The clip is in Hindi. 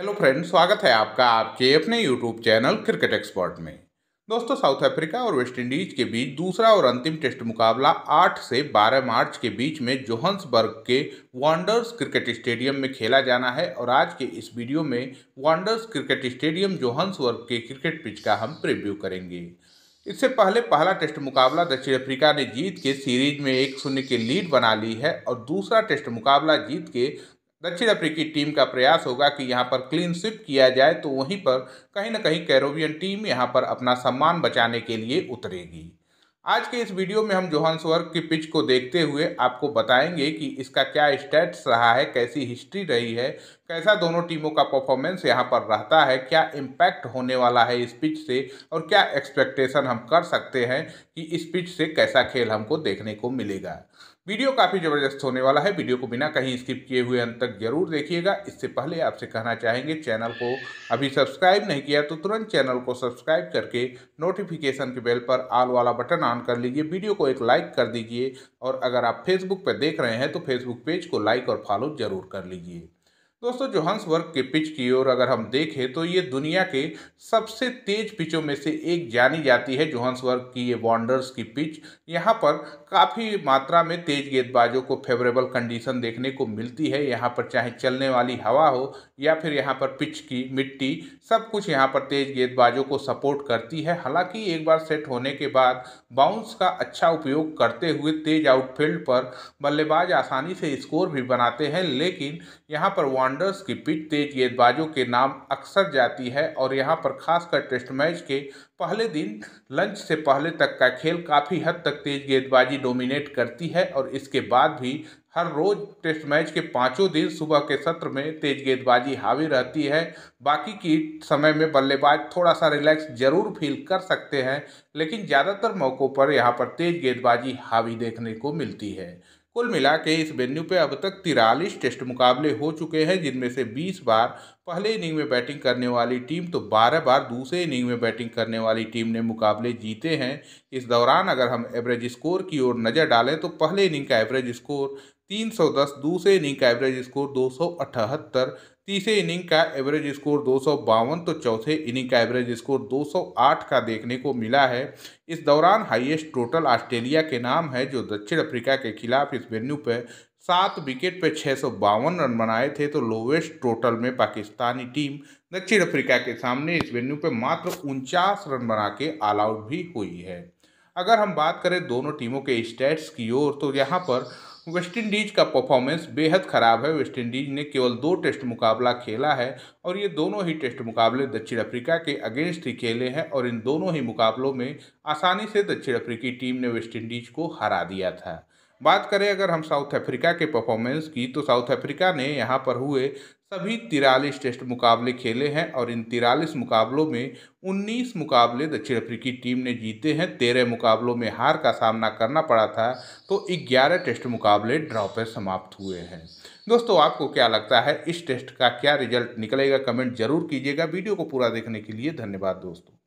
हेलो फ्रेंड स्वागत है आपका आपके अपने यूट्यूब चैनल क्रिकेट एक्सपर्ट में दोस्तों साउथ अफ्रीका और वेस्ट इंडीज के बीच दूसरा और अंतिम टेस्ट मुकाबला 8 से 12 मार्च के बीच में जोहन्सबर्ग के वांडर्स क्रिकेट स्टेडियम में खेला जाना है और आज के इस वीडियो में वॉन्डर्स क्रिकेट स्टेडियम जोहन्सबर्ग के क्रिकेट पिच का हम प्रिव्यू करेंगे इससे पहले पहला टेस्ट मुकाबला दक्षिण अफ्रीका ने जीत के सीरीज में एक शून्य की लीड बना ली है और दूसरा टेस्ट मुकाबला जीत के दक्षिण अफ्रीकी टीम का प्रयास होगा कि यहाँ पर क्लीन स्विप किया जाए तो वहीं पर कहीं ना कहीं कैरोबियन टीम यहाँ पर अपना सम्मान बचाने के लिए उतरेगी आज के इस वीडियो में हम जोहान्सवर्ग की पिच को देखते हुए आपको बताएंगे कि इसका क्या स्टेट्स रहा है कैसी हिस्ट्री रही है कैसा दोनों टीमों का परफॉर्मेंस यहाँ पर रहता है क्या इम्पैक्ट होने वाला है इस पिच से और क्या एक्सपेक्टेशन हम कर सकते हैं कि इस पिच से कैसा खेल हमको देखने को मिलेगा वीडियो काफ़ी ज़बरदस्त होने वाला है वीडियो को बिना कहीं स्किप किए हुए अंत तक जरूर देखिएगा इससे पहले आपसे कहना चाहेंगे चैनल को अभी सब्सक्राइब नहीं किया तो तुरंत चैनल को सब्सक्राइब करके नोटिफिकेशन के बेल पर आल वाला बटन ऑन कर लीजिए वीडियो को एक लाइक कर दीजिए और अगर आप फेसबुक पर देख रहे हैं तो फेसबुक पेज को लाइक और फॉलो ज़रूर कर लीजिए दोस्तों वर्ग के पिच की ओर अगर हम देखें तो ये दुनिया के सबसे तेज पिचों में से एक जानी जाती है वर्ग की ये वॉन्डर्स की पिच यहाँ पर काफ़ी मात्रा में तेज गेंदबाजों को फेवरेबल कंडीशन देखने को मिलती है यहाँ पर चाहे चलने वाली हवा हो या फिर यहाँ पर पिच की मिट्टी सब कुछ यहाँ पर तेज गेंदबाजों को सपोर्ट करती है हालांकि एक बार सेट होने के बाद बाउंस का अच्छा उपयोग करते हुए तेज आउटफील्ड पर बल्लेबाज आसानी से स्कोर भी बनाते हैं लेकिन यहाँ पर वांडर्स की पिच तेज गेंदबाजों के नाम अक्सर जाती है और यहाँ पर खासकर टेस्ट मैच के पहले दिन लंच से पहले तक का खेल काफ़ी हद तक तेज गेंदबाजी डोमिनेट करती है और इसके बाद भी हर रोज टेस्ट मैच के पांचों दिन सुबह के सत्र में तेज गेंदबाजी हावी रहती है बाकी की समय में बल्लेबाज थोड़ा सा रिलैक्स जरूर फील कर सकते हैं लेकिन ज़्यादातर मौक़ों पर यहाँ पर तेज गेंदबाजी हावी देखने को मिलती है कुल मिला के इस वेन्यू पे अब तक तिरालीस टेस्ट मुकाबले हो चुके हैं जिनमें से 20 बार पहले इनिंग में बैटिंग करने वाली टीम तो 12 बार दूसरे इनिंग में बैटिंग करने वाली टीम ने मुकाबले जीते हैं इस दौरान अगर हम एवरेज स्कोर की ओर नज़र डालें तो पहले इनिंग का एवरेज स्कोर 310 दूसरे इनिंग का एवरेज स्कोर दो तीसरे इनिंग का एवरेज स्कोर दो तो चौथे इनिंग का एवरेज स्कोर 208 का देखने को मिला है इस दौरान हाईएस्ट टोटल ऑस्ट्रेलिया के नाम है जो दक्षिण अफ्रीका के खिलाफ इस वेन्यू पर सात विकेट पर छः रन बनाए थे तो लोवेस्ट टोटल में पाकिस्तानी टीम दक्षिण अफ्रीका के सामने इस वेन्यू पर मात्र उनचास रन बना के ऑल आउट भी हुई है अगर हम बात करें दोनों टीमों के स्टैट्स की ओर तो यहाँ पर वेस्टइंडीज़ का परफॉर्मेंस बेहद ख़राब है वेस्टइंडीज़ ने केवल दो टेस्ट मुकाबला खेला है और ये दोनों ही टेस्ट मुकाबले दक्षिण अफ्रीका के अगेंस्ट ही खेले हैं और इन दोनों ही मुकाबलों में आसानी से दक्षिण अफ्रीकी टीम ने वेस्टइंडीज़ को हरा दिया था बात करें अगर हम साउथ अफ्रीका के परफॉर्मेंस की तो साउथ अफ्रीका ने यहाँ पर हुए सभी तिरालीस टेस्ट मुकाबले खेले हैं और इन तिरालीस मुकाबलों में उन्नीस मुकाबले दक्षिण अफ्रीकी टीम ने जीते हैं तेरह मुकाबलों में हार का सामना करना पड़ा था तो ग्यारह टेस्ट मुकाबले ड्रॉ पर समाप्त हुए हैं दोस्तों आपको क्या लगता है इस टेस्ट का क्या रिजल्ट निकलेगा कमेंट जरूर कीजिएगा वीडियो को पूरा देखने के लिए धन्यवाद दोस्तों